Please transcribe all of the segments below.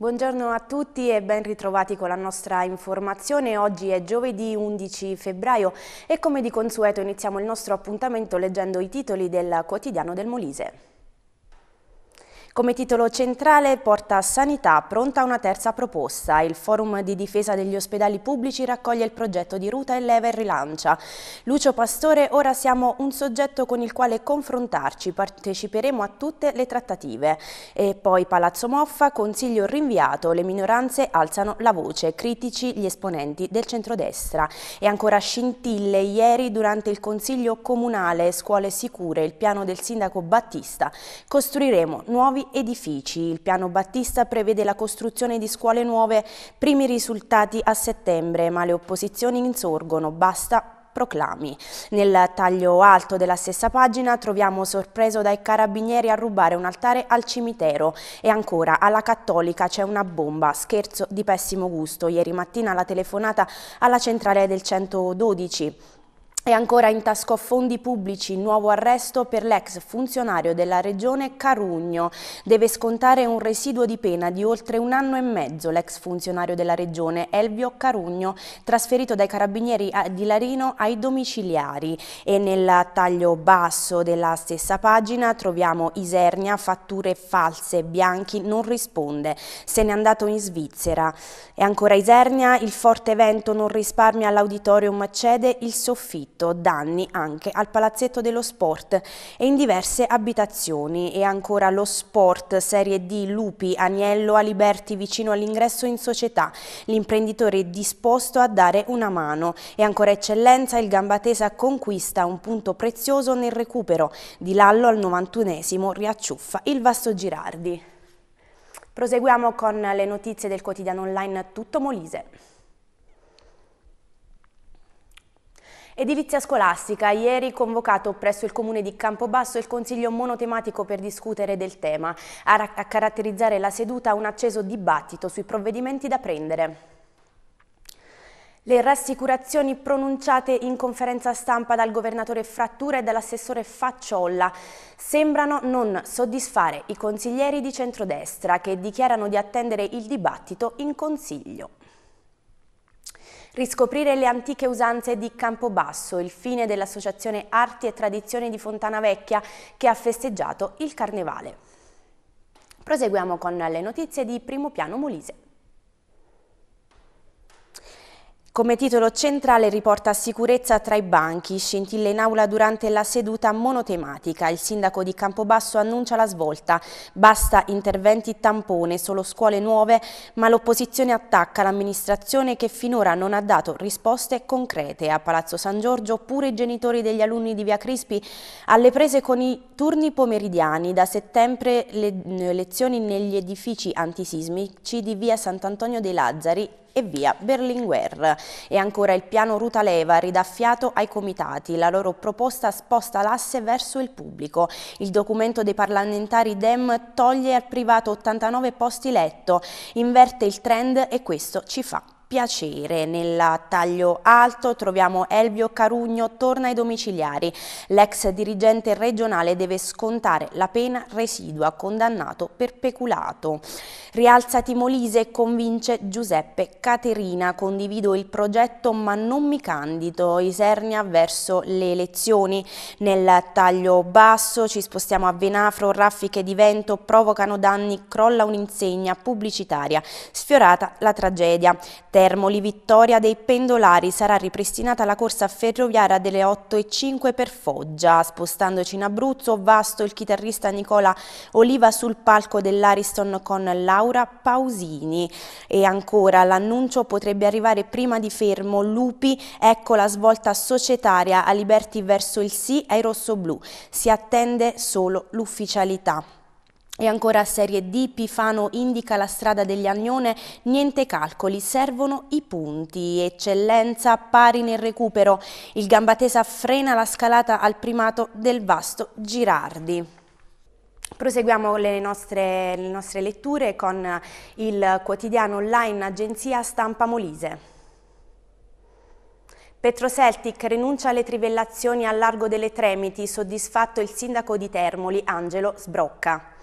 Buongiorno a tutti e ben ritrovati con la nostra informazione. Oggi è giovedì 11 febbraio e come di consueto iniziamo il nostro appuntamento leggendo i titoli del quotidiano del Molise. Come titolo centrale porta Sanità, pronta una terza proposta. Il forum di difesa degli ospedali pubblici raccoglie il progetto di Ruta e Leva e Rilancia. Lucio Pastore, ora siamo un soggetto con il quale confrontarci, parteciperemo a tutte le trattative. E poi Palazzo Moffa, consiglio rinviato, le minoranze alzano la voce, critici gli esponenti del centrodestra. E ancora scintille ieri durante il consiglio comunale Scuole Sicure, il piano del sindaco Battista. Costruiremo nuovi edifici. Il piano Battista prevede la costruzione di scuole nuove, primi risultati a settembre, ma le opposizioni insorgono, basta proclami. Nel taglio alto della stessa pagina troviamo sorpreso dai carabinieri a rubare un altare al cimitero e ancora alla cattolica c'è una bomba, scherzo di pessimo gusto. Ieri mattina la telefonata alla centrale del 112 e ancora in tasca fondi pubblici, nuovo arresto per l'ex funzionario della regione Carugno. Deve scontare un residuo di pena di oltre un anno e mezzo l'ex funzionario della regione Elvio Carugno, trasferito dai carabinieri di Larino ai domiciliari. E nel taglio basso della stessa pagina troviamo Isernia, fatture false, Bianchi non risponde, se n'è andato in Svizzera. E ancora Isernia, il forte vento non risparmia all'auditorium, cede il soffitto inflitto danni anche al Palazzetto dello Sport e in diverse abitazioni e ancora lo Sport Serie D Lupi Agnello Aliberti vicino all'ingresso in società. L'imprenditore è disposto a dare una mano e ancora eccellenza il Gambatesa conquista un punto prezioso nel recupero. Di Lallo al 91esimo riacciuffa il Vasto Girardi. Proseguiamo con le notizie del quotidiano online Tutto Molise. Edilizia scolastica, ieri convocato presso il comune di Campobasso il consiglio monotematico per discutere del tema. A, a caratterizzare la seduta un acceso dibattito sui provvedimenti da prendere. Le rassicurazioni pronunciate in conferenza stampa dal governatore Frattura e dall'assessore Facciolla sembrano non soddisfare i consiglieri di centrodestra che dichiarano di attendere il dibattito in consiglio. Riscoprire le antiche usanze di Campobasso, il fine dell'associazione Arti e Tradizioni di Fontana Vecchia che ha festeggiato il Carnevale. Proseguiamo con le notizie di Primo Piano Molise. Come titolo centrale riporta sicurezza tra i banchi, scintille in aula durante la seduta monotematica. Il sindaco di Campobasso annuncia la svolta. Basta interventi tampone, solo scuole nuove, ma l'opposizione attacca l'amministrazione che finora non ha dato risposte concrete. A Palazzo San Giorgio pure i genitori degli alunni di Via Crispi alle prese con i turni pomeridiani. Da settembre le mm, lezioni negli edifici antisismici di Via Sant'Antonio dei Lazzari e via Berlinguer. E ancora il piano Ruta Leva ridà fiato ai comitati. La loro proposta sposta l'asse verso il pubblico. Il documento dei parlamentari DEM toglie al privato 89 posti letto, inverte il trend e questo ci fa piacere. Nel taglio alto troviamo Elvio Carugno, torna ai domiciliari. L'ex dirigente regionale deve scontare la pena residua, condannato per peculato. Rialza Timolise convince Giuseppe Caterina, condivido il progetto ma non mi candido, Isernia verso le elezioni. Nel taglio basso ci spostiamo a Venafro, raffiche di vento provocano danni, crolla un'insegna pubblicitaria, sfiorata la tragedia. Termoli Vittoria dei pendolari sarà ripristinata la corsa ferroviaria delle 8.05 per Foggia. Spostandoci in Abruzzo, vasto il chitarrista Nicola Oliva sul palco dell'Ariston con Laura Pausini. E ancora l'annuncio potrebbe arrivare prima di fermo Lupi, ecco la svolta societaria a Liberti verso il sì ai rossoblù. Si attende solo l'ufficialità. E ancora Serie D, Pifano indica la strada degli dell'Agnone, niente calcoli, servono i punti, eccellenza pari nel recupero, il Gambatesa frena la scalata al primato del vasto Girardi. Proseguiamo le nostre, le nostre letture con il quotidiano online Agenzia Stampa Molise. Petro Celtic rinuncia alle trivellazioni al largo delle Tremiti, soddisfatto il sindaco di Termoli, Angelo Sbrocca.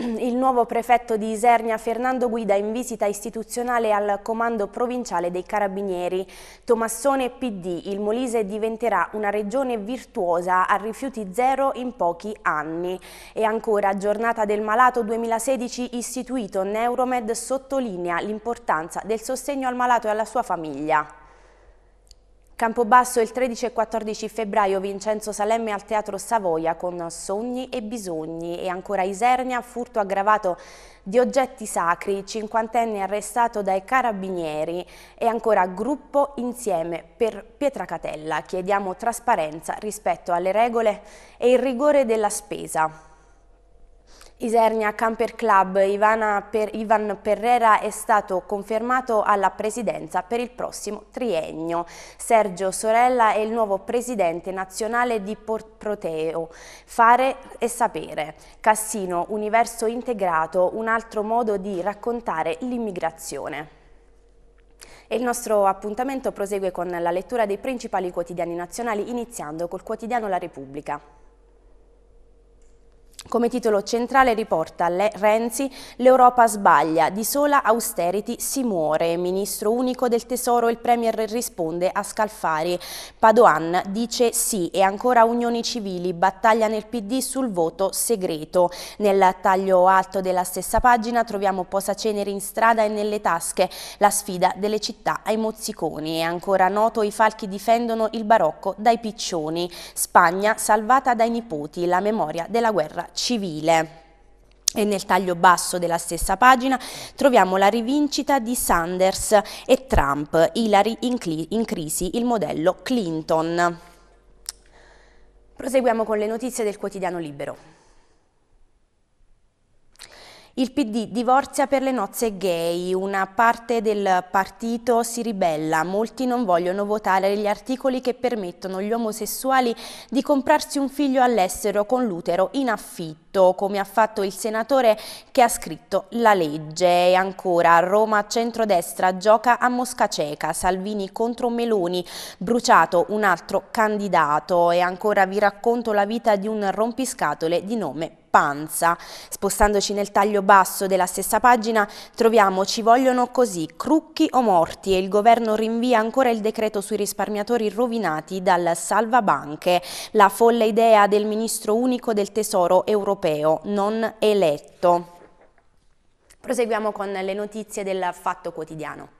il nuovo prefetto di Isernia Fernando Guida in visita istituzionale al comando provinciale dei Carabinieri. Tomassone PD, il Molise diventerà una regione virtuosa a rifiuti zero in pochi anni. E ancora, giornata del malato 2016 istituito, Neuromed sottolinea l'importanza del sostegno al malato e alla sua famiglia. Campobasso il 13 e 14 febbraio Vincenzo Salemme al Teatro Savoia con Sogni e Bisogni e ancora Isernia, furto aggravato di oggetti sacri, cinquantenne arrestato dai carabinieri e ancora gruppo insieme per Pietracatella. Chiediamo trasparenza rispetto alle regole e il rigore della spesa. Isernia Camper Club per, Ivan Perrera è stato confermato alla presidenza per il prossimo triennio. Sergio Sorella è il nuovo presidente nazionale di Port Proteo. Fare e sapere. Cassino, universo integrato, un altro modo di raccontare l'immigrazione. E il nostro appuntamento prosegue con la lettura dei principali quotidiani nazionali, iniziando col quotidiano La Repubblica come titolo centrale riporta le Renzi l'Europa sbaglia, di sola austerity si muore. Ministro unico del tesoro il Premier risponde a Scalfari. Padoan dice sì e ancora unioni civili, battaglia nel PD sul voto segreto. Nel taglio alto della stessa pagina troviamo posaceneri in strada e nelle tasche, la sfida delle città ai mozziconi. E ancora noto i falchi difendono il barocco dai piccioni. Spagna salvata dai nipoti, la memoria della guerra civile. E nel taglio basso della stessa pagina troviamo la rivincita di Sanders e Trump, Hillary in, in crisi, il modello Clinton. Proseguiamo con le notizie del quotidiano Libero. Il PD divorzia per le nozze gay, una parte del partito si ribella, molti non vogliono votare gli articoli che permettono agli omosessuali di comprarsi un figlio all'estero con l'utero in affitto diritto, come ha fatto il senatore che ha scritto la legge. E ancora, Roma centrodestra gioca a Mosca cieca, Salvini contro Meloni, bruciato un altro candidato. E ancora vi racconto la vita di un rompiscatole di nome panza. Spostandoci nel taglio basso della stessa pagina troviamo ci vogliono così crucchi o morti e il governo rinvia ancora il decreto sui risparmiatori rovinati dal salvabanche. La folle idea del ministro unico del tesoro europeo europeo non eletto. Proseguiamo con le notizie del Fatto Quotidiano.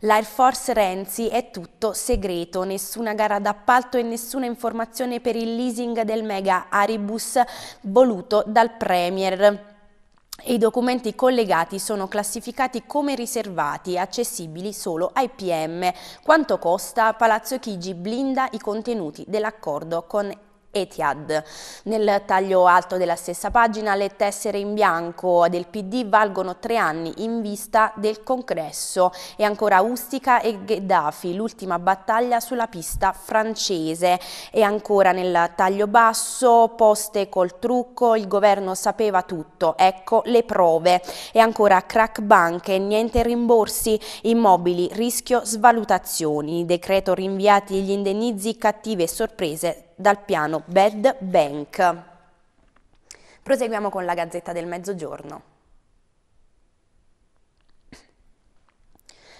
L'Air Force Renzi è tutto segreto, nessuna gara d'appalto e nessuna informazione per il leasing del mega Aribus voluto dal Premier. I documenti collegati sono classificati come riservati, accessibili solo ai PM. Quanto costa? Palazzo Chigi blinda i contenuti dell'accordo con Etihad. Nel taglio alto della stessa pagina le tessere in bianco del PD valgono tre anni in vista del congresso e ancora Ustica e Gheddafi, l'ultima battaglia sulla pista francese e ancora nel taglio basso poste col trucco, il governo sapeva tutto, ecco le prove e ancora crack banche, niente rimborsi, immobili, rischio svalutazioni, decreto rinviati gli indennizi, cattive sorprese dal piano Bad Bank. Proseguiamo con la Gazzetta del Mezzogiorno.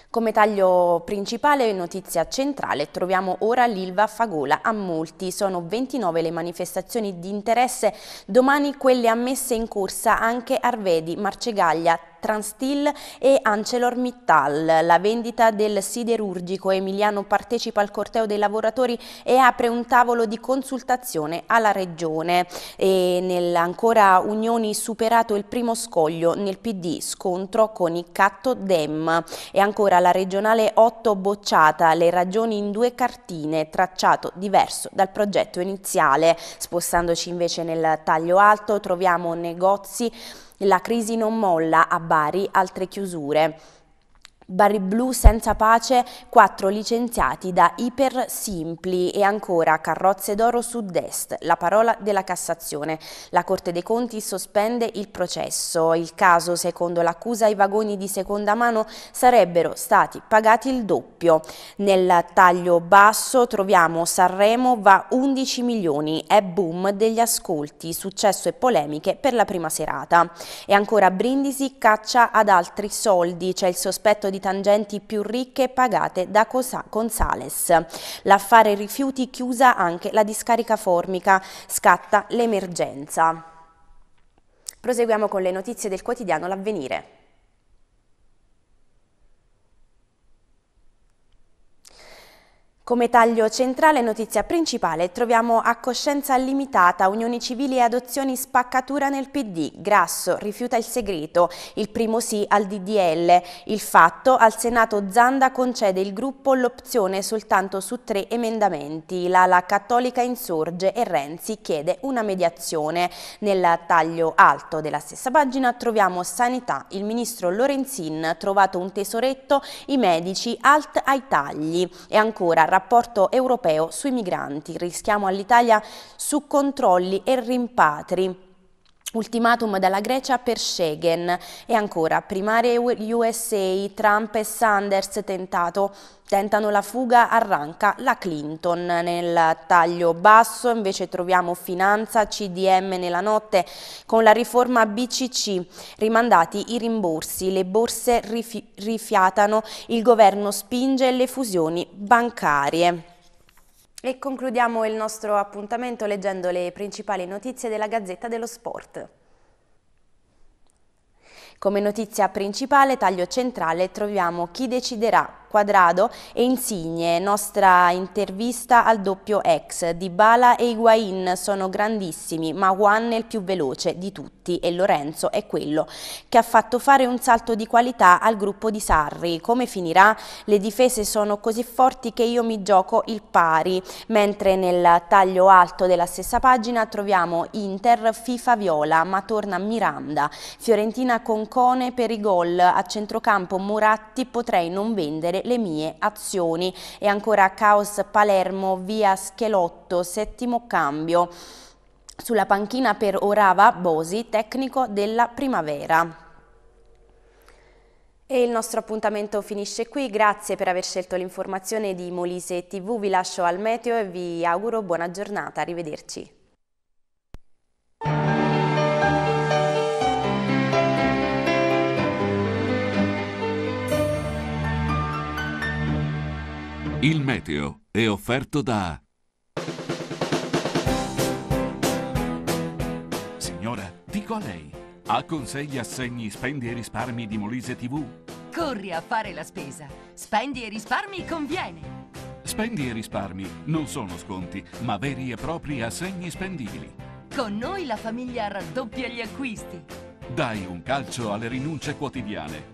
Come taglio principale e notizia centrale troviamo ora l'Ilva Fagola a molti. Sono 29 le manifestazioni di interesse, domani quelle ammesse in corsa anche Arvedi, Marcegaglia, Transtil e ArcelorMittal. La vendita del siderurgico Emiliano partecipa al corteo dei lavoratori e apre un tavolo di consultazione alla Regione. E nell'ancora Unioni superato il primo scoglio nel PD, scontro con i Catto Dem. E ancora la regionale 8 bocciata, le ragioni in due cartine, tracciato diverso dal progetto iniziale. Spostandoci invece nel taglio alto troviamo negozi la crisi non molla, a Bari altre chiusure. Barry Blue senza pace, quattro licenziati da Iper Simpli e ancora Carrozze d'Oro Sud-Est, la parola della Cassazione. La Corte dei Conti sospende il processo. Il caso, secondo l'accusa, i vagoni di seconda mano sarebbero stati pagati il doppio. Nel taglio basso troviamo Sanremo va 11 milioni, è boom degli ascolti, successo e polemiche per la prima serata. E ancora Brindisi caccia ad altri soldi, c'è il sospetto di di tangenti più ricche pagate da Cosa Consales. L'affare rifiuti chiusa anche la discarica formica, scatta l'emergenza. Proseguiamo con le notizie del quotidiano L'Avvenire. Come taglio centrale notizia principale troviamo a coscienza limitata, unioni civili e adozioni spaccatura nel PD, Grasso rifiuta il segreto, il primo sì al DDL, il fatto al Senato Zanda concede il gruppo l'opzione soltanto su tre emendamenti, l'ala cattolica insorge e Renzi chiede una mediazione. Nel taglio alto della stessa pagina troviamo sanità, il ministro Lorenzin trovato un tesoretto, i medici alt ai tagli e ancora rapporto europeo sui migranti. Rischiamo all'Italia su controlli e rimpatri. Ultimatum dalla Grecia per Schengen e ancora primarie USA, Trump e Sanders tentato, tentano la fuga, arranca la Clinton nel taglio basso, invece troviamo finanza, CDM nella notte con la riforma BCC, rimandati i rimborsi, le borse rifi rifiatano, il governo spinge le fusioni bancarie. E concludiamo il nostro appuntamento leggendo le principali notizie della Gazzetta dello Sport. Come notizia principale, taglio centrale, troviamo chi deciderà Quadrado e Insigne, nostra intervista al doppio ex. Dybala e Higuain sono grandissimi, ma Juan è il più veloce di tutti e Lorenzo è quello che ha fatto fare un salto di qualità al gruppo di Sarri. Come finirà? Le difese sono così forti che io mi gioco il pari, mentre nel taglio alto della stessa pagina troviamo Inter FIFA Viola, ma torna Miranda. Fiorentina con Cone per i gol a centrocampo Muratti potrei non vendere le mie azioni. E ancora Caos Palermo via Schelotto, settimo cambio. Sulla panchina per Orava Bosi, tecnico della primavera. E il nostro appuntamento finisce qui, grazie per aver scelto l'informazione di Molise TV, vi lascio al meteo e vi auguro buona giornata, arrivederci. Il meteo è offerto da... Signora, dico a lei, ha con sé gli assegni spendi e risparmi di Molise TV? Corri a fare la spesa. Spendi e risparmi conviene. Spendi e risparmi non sono sconti, ma veri e propri assegni spendibili. Con noi la famiglia raddoppia gli acquisti. Dai un calcio alle rinunce quotidiane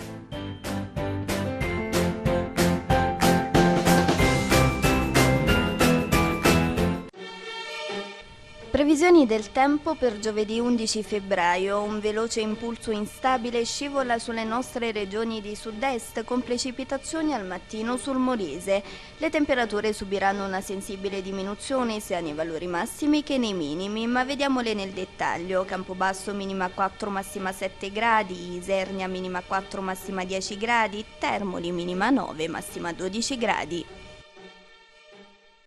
Previsioni del tempo per giovedì 11 febbraio. Un veloce impulso instabile scivola sulle nostre regioni di sud-est con precipitazioni al mattino sul Molise. Le temperature subiranno una sensibile diminuzione sia nei valori massimi che nei minimi, ma vediamole nel dettaglio. Campobasso minima 4 massima 7 gradi, Isernia minima 4 massima 10 gradi, Termoli minima 9 massima 12 gradi.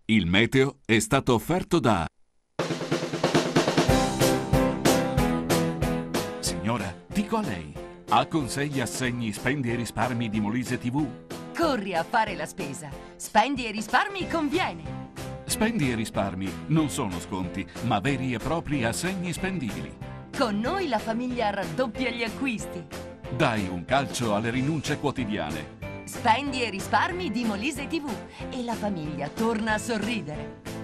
Il meteo è stato offerto da dico a lei. A Consegli Assegni Spendi e Risparmi di Molise TV. Corri a fare la spesa. Spendi e risparmi conviene. Spendi e risparmi non sono sconti, ma veri e propri assegni spendibili. Con noi la famiglia raddoppia gli acquisti. Dai un calcio alle rinunce quotidiane. Spendi e risparmi di Molise TV e la famiglia torna a sorridere.